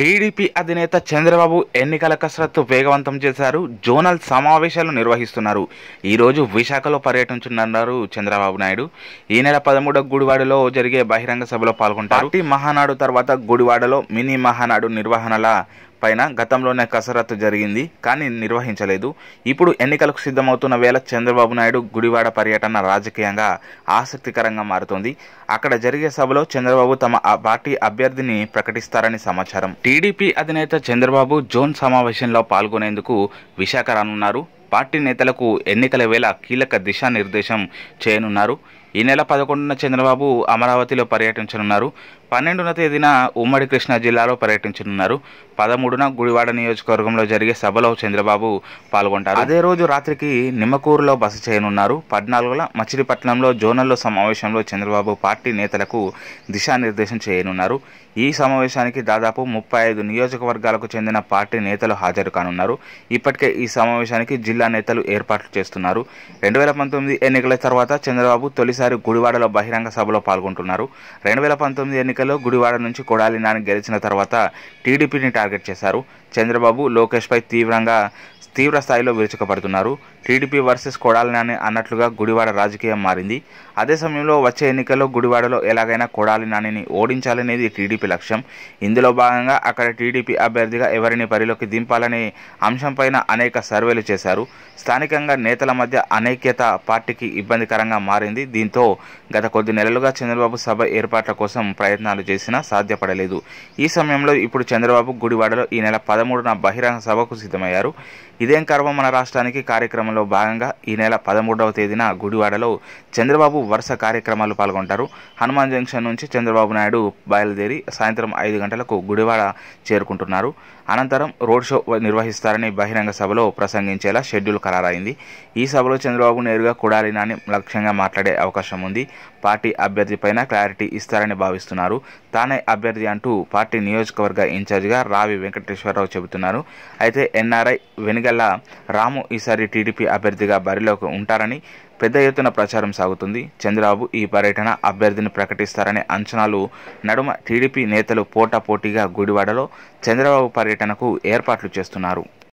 TDP అధినేత చంద్రబాబు ఎన్నికల కసరత్తు వేగవంతం చేశారు జోనల్ సమావేశాలు నిర్వహిస్తున్నారు ఈరోజు విశాఖలో పర్యటించనున్నారు చంద్రబాబు నాయుడు ఈ నెల పదమూడు గుడివాడలో జరిగే బహిరంగ సభలో పాల్గొంటారు పార్టీ మహానాడు తర్వాత గుడివాడలో మినీ మహానాడు నిర్వహణల పైన గతంలోనే కసరత్తు జరిగింది కానీ నిర్వహించలేదు ఇప్పుడు ఎన్నికలకు సిద్ధమవుతున్న వేళ చంద్రబాబు నాయుడు గుడివాడ పర్యటన రాజకీయంగా ఆసక్తికరంగా మారుతోంది అక్కడ జరిగే సభలో చంద్రబాబు తమ పార్టీ అభ్యర్థిని ప్రకటిస్తారని సమాచారం టీడీపీ అధినేత చంద్రబాబు జోన్ సమావేశంలో పాల్గొనేందుకు విశాఖ రానున్నారు పార్టీ నేతలకు ఎన్నికల వేళ కీలక దిశానిర్దేశం చేయనున్నారు ఈ నెల పదకొండున చంద్రబాబు అమరావతిలో పర్యటించనున్నారు పన్నెండున తేదీన ఉమ్మడి కృష్ణా జిల్లాలో పర్యటించనున్నారు పదమూడున గుడివాడ నియోజకవర్గంలో జరిగే సభలో చంద్రబాబు పాల్గొంటారు అదే రోజు రాత్రికి నిమ్మకూరులో బస చేయనున్నారు పద్నాలుగున మచిలీపట్నంలో జోనల్లో సమావేశంలో చంద్రబాబు పార్టీ నేతలకు దిశానిర్దేశం చేయనున్నారు ఈ సమావేశానికి దాదాపు ముప్పై ఐదు నియోజకవర్గాలకు చెందిన పార్టీ నేతలు హాజరు కానున్నారు ఇప్పటికే ఈ సమావేశానికి జిల్లా నేతలు ఏర్పాట్లు చేస్తున్నారు రెండు వేల పంతొమ్మిది ఎన్నికల తర్వాత చంద్రబాబు తొలిసారి గుడివాడలో బహిరంగ సభలో పాల్గొంటున్నారు రెండు వేల పంతొమ్మిది ఎన్నిక ఎన్నికల్లో గుడివాడ నుంచి కొడాలి నాని గెలిచిన తర్వాత టీడీపీని టార్గెట్ చేశారు చంద్రబాబు లోకేష్పై తీవ్రంగా తీవ్ర స్థాయిలో విరుచుకపడుతున్నారు టీడీపీ వర్సెస్ కొడాలి నాని అన్నట్లుగా గుడివాడ రాజకీయం మారింది అదే సమయంలో వచ్చే ఎన్నికల్లో గుడివాడలో ఎలాగైనా కొడాలి నానిని ఓడించాలనేది టీడీపీ లక్ష్యం ఇందులో భాగంగా అక్కడ టీడీపీ అభ్యర్థిగా ఎవరిని పరిలోకి దింపాలనే అంశంపైన అనేక సర్వేలు చేశారు స్థానికంగా నేతల మధ్య అనైక్యత పార్టీకి ఇబ్బందికరంగా మారింది దీంతో గత కొద్ది నెలలుగా చంద్రబాబు సభ ఏర్పాట్ల కోసం ప్రయత్నం ప్రయత్నాలు చేసినా సాధ్యపడలేదు ఈ సమయంలో ఇప్పుడు చంద్రబాబు గుడివాడలో ఈ నెల పదమూడున బహిరంగ సభకు సిద్ధమయ్యారు ఇదేం కర్మ మన రాష్ట్రానికి కార్యక్రమంలో భాగంగా ఈ నెల పదమూడవ తేదీన గుడివాడలో చంద్రబాబు వరుస కార్యక్రమాలు పాల్గొంటారు హనుమాన్ జంక్షన్ నుంచి చంద్రబాబు నాయుడు బయలుదేరి సాయంత్రం ఐదు గంటలకు గుడివాడ చేరుకుంటున్నారు అనంతరం రోడ్ షో నిర్వహిస్తారని బహిరంగ సభలో ప్రసంగించేలా షెడ్యూల్ ఖరారైంది ఈ సభలో చంద్రబాబు నేరుగా కొడాలి నాని లక్ష్యంగా మాట్లాడే అవకాశం ఉంది పార్టీ అభ్యర్థిపైన క్లారిటీ ఇస్తారని భావిస్తున్నారు ఉన్నారు తానే అభ్యర్థి అంటూ పార్టీ నియోజకవర్గ ఇన్ఛార్జిగా రావి వెంకటేశ్వరరావు చెబుతున్నారు అయితే ఎన్ఆర్ఐ వెనుగల్ల రాము ఈసారి టీడీపీ అభ్యర్థిగా బరిలోకి ఉంటారని పెద్ద ఎత్తున ప్రచారం సాగుతుంది చంద్రబాబు ఈ పర్యటన అభ్యర్థిని ప్రకటిస్తారనే అంచనాలు నడుమ టీడీపీ నేతలు పోటాపోటీగా గుడివాడలో చంద్రబాబు పర్యటనకు ఏర్పాట్లు చేస్తున్నారు